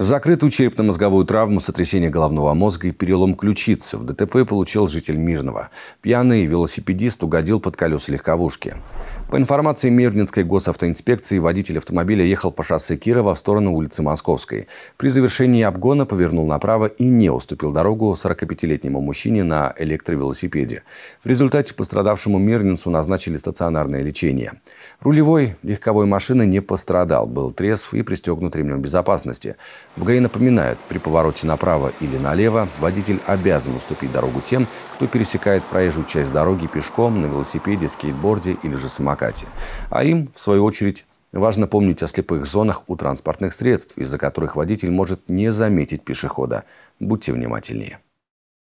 Закрытую черепно-мозговую травму, сотрясение головного мозга и перелом ключицы в ДТП получил житель Мирного. Пьяный велосипедист угодил под колеса легковушки. По информации Мирнинской госавтоинспекции, водитель автомобиля ехал по шоссе Кирова в сторону улицы Московской. При завершении обгона повернул направо и не уступил дорогу 45-летнему мужчине на электровелосипеде. В результате пострадавшему Мирнинцу назначили стационарное лечение. Рулевой легковой машины не пострадал, был трезв и пристегнут ремнем безопасности. В ГАИ напоминают, при повороте направо или налево водитель обязан уступить дорогу тем, кто пересекает проезжую часть дороги пешком, на велосипеде, скейтборде или же самокатом самокате. А им, в свою очередь, Важно помнить о слепых зонах у транспортных средств, из-за которых водитель может не заметить пешехода. Будьте внимательнее.